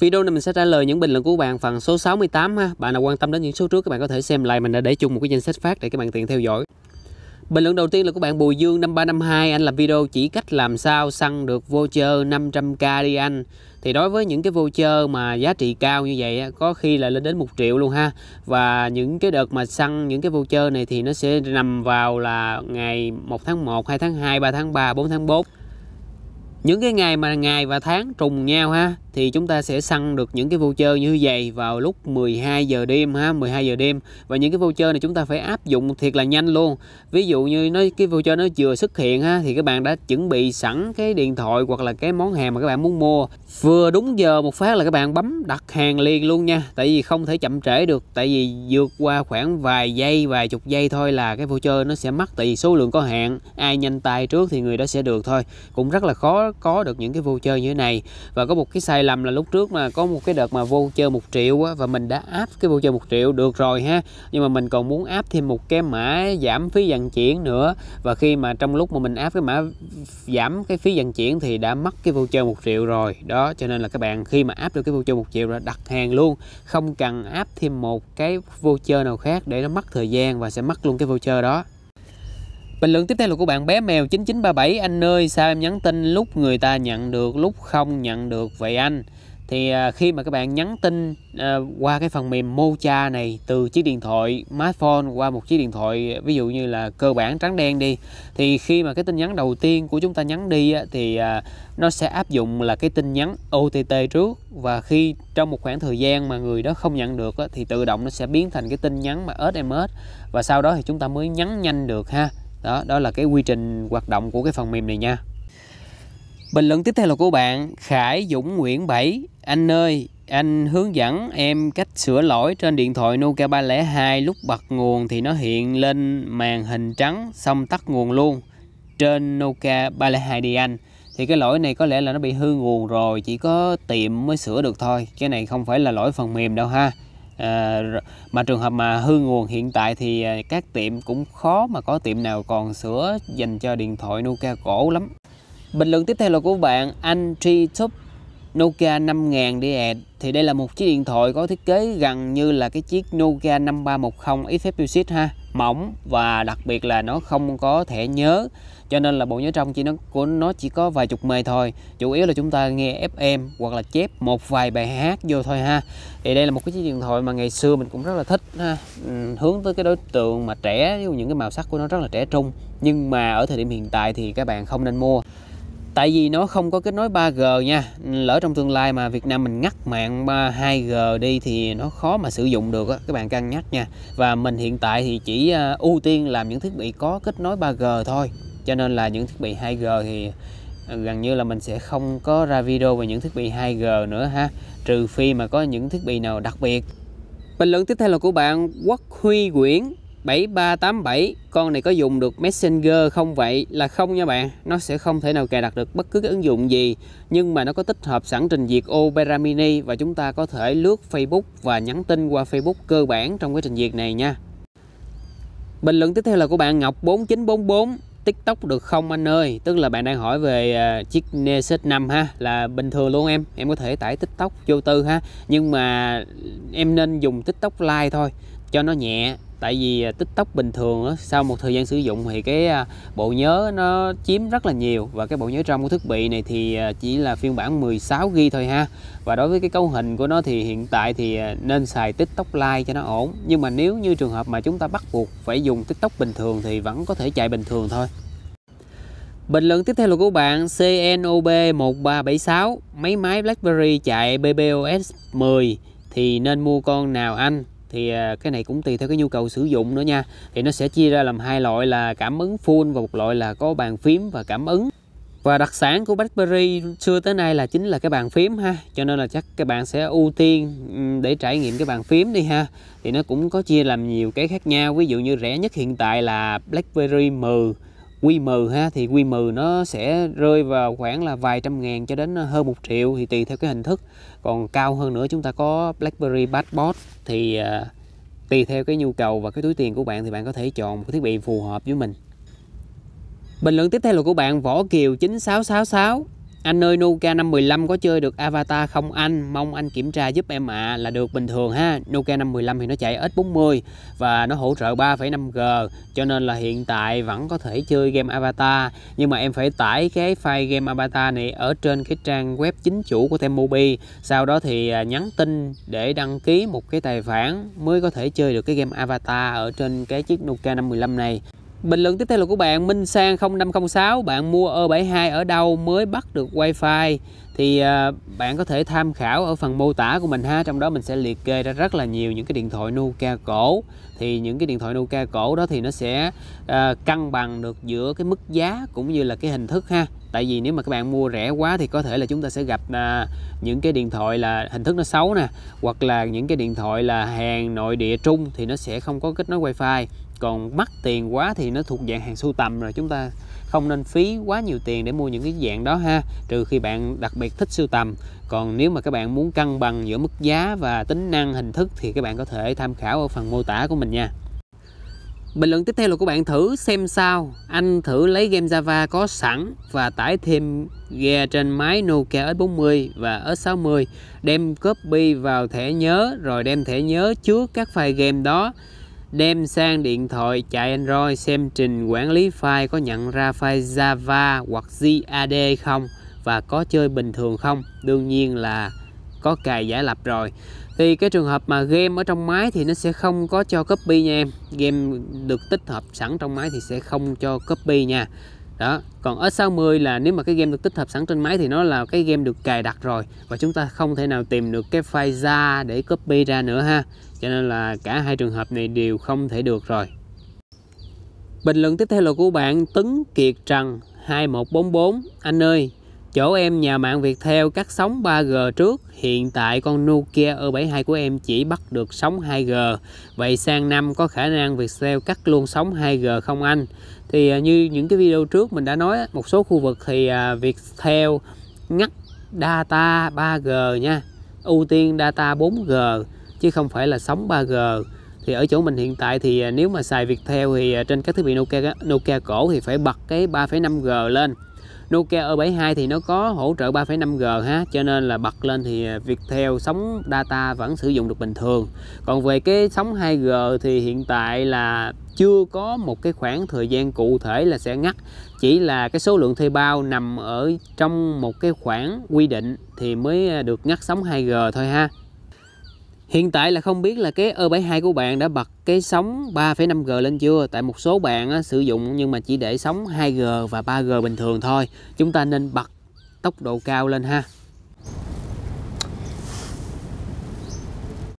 Video này mình sẽ trả lời những bình luận của bạn phần số 68 ha. Bạn nào quan tâm đến những số trước các bạn có thể xem lại mình đã để chung một cái danh sách phát để các bạn tiện theo dõi. Bình luận đầu tiên là của bạn Bùi Dương 5352 Anh làm video chỉ cách làm sao săn được voucher 500k đi anh Thì đối với những cái voucher mà giá trị cao như vậy Có khi là lên đến 1 triệu luôn ha Và những cái đợt mà săn những cái voucher này Thì nó sẽ nằm vào là ngày 1 tháng 1, 2 tháng 2, 3 tháng 3, 4 tháng 4 những cái ngày mà ngày và tháng trùng nhau ha thì chúng ta sẽ săn được những cái voucher như vậy vào lúc 12 giờ đêm ha 12 giờ đêm và những cái voucher này chúng ta phải áp dụng thiệt là nhanh luôn ví dụ như nó cái voucher nó vừa xuất hiện ha thì các bạn đã chuẩn bị sẵn cái điện thoại hoặc là cái món hàng mà các bạn muốn mua vừa đúng giờ một phát là các bạn bấm đặt hàng liền luôn nha tại vì không thể chậm trễ được tại vì vượt qua khoảng vài giây vài chục giây thôi là cái voucher nó sẽ mất tại vì số lượng có hạn ai nhanh tay trước thì người đó sẽ được thôi cũng rất là khó có được những cái voucher như thế này và có một cái sai lầm là lúc trước mà có một cái đợt mà voucher một triệu á, và mình đã áp cái voucher một triệu được rồi ha nhưng mà mình còn muốn áp thêm một cái mã giảm phí vận chuyển nữa và khi mà trong lúc mà mình áp cái mã giảm cái phí vận chuyển thì đã mất cái voucher một triệu rồi đó cho nên là các bạn khi mà áp được cái voucher một triệu rồi đặt hàng luôn không cần áp thêm một cái voucher nào khác để nó mất thời gian và sẽ mất luôn cái voucher đó Bình luận tiếp theo là của bạn bé mèo 9937 Anh ơi sao em nhắn tin lúc người ta nhận được lúc không nhận được vậy anh Thì à, khi mà các bạn nhắn tin à, qua cái phần mềm Mocha này Từ chiếc điện thoại smartphone qua một chiếc điện thoại ví dụ như là cơ bản trắng đen đi Thì khi mà cái tin nhắn đầu tiên của chúng ta nhắn đi thì à, nó sẽ áp dụng là cái tin nhắn OTT trước Và khi trong một khoảng thời gian mà người đó không nhận được thì tự động nó sẽ biến thành cái tin nhắn mà SMS Và sau đó thì chúng ta mới nhắn nhanh được ha đó đó là cái quy trình hoạt động của cái phần mềm này nha bình luận tiếp theo là của bạn Khải Dũng Nguyễn Bảy anh ơi anh hướng dẫn em cách sửa lỗi trên điện thoại Nokia 302 lúc bật nguồn thì nó hiện lên màn hình trắng xong tắt nguồn luôn trên Nokia 302 đi anh thì cái lỗi này có lẽ là nó bị hư nguồn rồi chỉ có tiệm mới sửa được thôi cái này không phải là lỗi phần mềm đâu ha À, mà trường hợp mà hư nguồn hiện tại thì à, các tiệm cũng khó mà có tiệm nào còn sửa dành cho điện thoại Nokia cổ lắm bình luận tiếp theo là của bạn anh Tri Thúc Nokia 5000 đi ạ thì đây là một chiếc điện thoại có thiết kế gần như là cái chiếc Nokia 5310 FF ha mỏng và đặc biệt là nó không có thẻ nhớ cho nên là bộ nhớ trong chỉ nó của nó chỉ có vài chục mê thôi chủ yếu là chúng ta nghe FM hoặc là chép một vài bài hát vô thôi ha thì đây là một cái chiếc điện thoại mà ngày xưa mình cũng rất là thích ha ừ, hướng tới cái đối tượng mà trẻ những cái màu sắc của nó rất là trẻ trung nhưng mà ở thời điểm hiện tại thì các bạn không nên mua tại vì nó không có kết nối 3G nha lỡ trong tương lai mà Việt Nam mình ngắt mạng 2G đi thì nó khó mà sử dụng được á các bạn cân nhắc nha và mình hiện tại thì chỉ à, ưu tiên làm những thiết bị có kết nối 3G thôi cho nên là những thiết bị 2G thì à, gần như là mình sẽ không có ra video về những thiết bị 2G nữa ha trừ phi mà có những thiết bị nào đặc biệt bình luận tiếp theo là của bạn Quốc Huy Nguyễn 7387 con này có dùng được Messenger không vậy là không nha bạn nó sẽ không thể nào cài đặt được bất cứ cái ứng dụng gì nhưng mà nó có tích hợp sẵn trình duyệt Opera Mini và chúng ta có thể lướt Facebook và nhắn tin qua Facebook cơ bản trong cái trình duyệt này nha Bình luận tiếp theo là của bạn Ngọc 4944 TikTok được không anh ơi? Tức là bạn đang hỏi về à, chiếc Nexus 5 ha là bình thường luôn em. Em có thể tải TikTok vô tư ha, nhưng mà em nên dùng TikTok Lite thôi cho nó nhẹ tại vì à, tiktok bình thường sau một thời gian sử dụng thì cái à, bộ nhớ nó chiếm rất là nhiều và cái bộ nhớ trong của thiết bị này thì à, chỉ là phiên bản 16 g thôi ha và đối với cái cấu hình của nó thì hiện tại thì nên xài tiktok lite cho nó ổn nhưng mà nếu như trường hợp mà chúng ta bắt buộc phải dùng tiktok bình thường thì vẫn có thể chạy bình thường thôi Bình luận tiếp theo là của bạn CNOB1376 Máy máy BlackBerry chạy BBOS 10 thì nên mua con nào anh? thì à, cái này cũng tùy theo cái nhu cầu sử dụng nữa nha thì nó sẽ chia ra làm hai loại là cảm ứng full và một loại là có bàn phím và cảm ứng và đặc sản của BlackBerry xưa tới nay là chính là cái bàn phím ha cho nên là chắc các bạn sẽ ưu tiên để trải nghiệm cái bàn phím đi ha thì nó cũng có chia làm nhiều cái khác nhau ví dụ như rẻ nhất hiện tại là BlackBerry 10 Q10 ha thì Q10 nó sẽ rơi vào khoảng là vài trăm ngàn cho đến ờ, hơn một triệu thì tùy theo cái hình thức còn cao hơn nữa chúng ta có BlackBerry Badbot thì à, tùy theo cái nhu cầu và cái túi tiền của bạn thì bạn có thể chọn một thiết bị phù hợp với mình bình luận tiếp theo là của bạn Võ Kiều 9666 anh ơi Nokia 515 có chơi được Avatar không anh? Mong anh kiểm tra giúp em ạ à, là được bình thường ha. Nokia 515 thì nó chạy X40 và nó hỗ trợ 3.5G cho nên là hiện tại vẫn có thể chơi game Avatar nhưng mà em phải tải cái file game Avatar này ở trên cái trang web chính chủ của Temobi. Sau đó thì à, nhắn tin để đăng ký một cái tài khoản mới có thể chơi được cái game Avatar ở trên cái chiếc Nokia 515 này. Bình luận tiếp theo là của bạn Minh Sang 0506 Bạn mua O72 e ở đâu mới bắt được wifi Thì à, bạn có thể tham khảo ở phần mô tả của mình ha Trong đó mình sẽ liệt kê ra rất là nhiều những cái điện thoại Nokia cổ Thì những cái điện thoại Nokia cổ đó thì nó sẽ à, cân bằng được giữa cái mức giá cũng như là cái hình thức ha tại vì nếu mà các bạn mua rẻ quá thì có thể là chúng ta sẽ gặp à, những cái điện thoại là hình thức nó xấu nè hoặc là những cái điện thoại là hàng nội địa trung thì nó sẽ không có kết nối wifi còn mắc tiền quá thì nó thuộc dạng hàng sưu tầm rồi chúng ta không nên phí quá nhiều tiền để mua những cái dạng đó ha trừ khi bạn đặc biệt thích sưu tầm còn nếu mà các bạn muốn cân bằng giữa mức giá và tính năng hình thức thì các bạn có thể tham khảo ở phần mô tả của mình nha Bình luận tiếp theo là các bạn thử xem sao Anh thử lấy game Java có sẵn Và tải thêm ghe trên máy Nokia S40 và S60 Đem copy vào thẻ nhớ Rồi đem thẻ nhớ chứa các file game đó Đem sang điện thoại chạy Android Xem trình quản lý file có nhận ra file Java hoặc JAD không Và có chơi bình thường không Đương nhiên là có cài giả lập rồi thì cái trường hợp mà game ở trong máy thì nó sẽ không có cho copy nha em game được tích hợp sẵn trong máy thì sẽ không cho copy nha đó còn ở sau 10 là nếu mà cái game được tích hợp sẵn trên máy thì nó là cái game được cài đặt rồi và chúng ta không thể nào tìm được cái file ra để copy ra nữa ha cho nên là cả hai trường hợp này đều không thể được rồi bình luận tiếp theo là của bạn Tấn Kiệt Trần 2144 anh ơi Chỗ em nhà mạng Việt theo cắt sóng 3G trước, hiện tại con Nokia E72 của em chỉ bắt được sóng 2G. Vậy sang năm có khả năng Viettel cắt luôn sóng 2G không anh? Thì à, như những cái video trước mình đã nói, một số khu vực thì à, Viettel ngắt data 3G nha. Ưu tiên data 4G chứ không phải là sóng 3G thì ở chỗ mình hiện tại thì à, nếu mà xài Viettel thì trên các thiết bị Nokia Nokia cổ thì phải bật cái 3 5 g lên Nokia E72 thì nó có hỗ trợ 3.5G ha cho nên là bật lên thì Viettel sóng data vẫn sử dụng được bình thường còn về cái sóng 2G thì hiện tại là chưa có một cái khoảng thời gian cụ thể là sẽ ngắt chỉ là cái số lượng thuê bao nằm ở trong một cái khoảng quy định thì mới được ngắt sóng 2G thôi ha Hiện tại là không biết là cái E72 của bạn đã bật cái sóng 3.5G lên chưa Tại một số bạn á, sử dụng nhưng mà chỉ để sóng 2G và 3G bình thường thôi Chúng ta nên bật tốc độ cao lên ha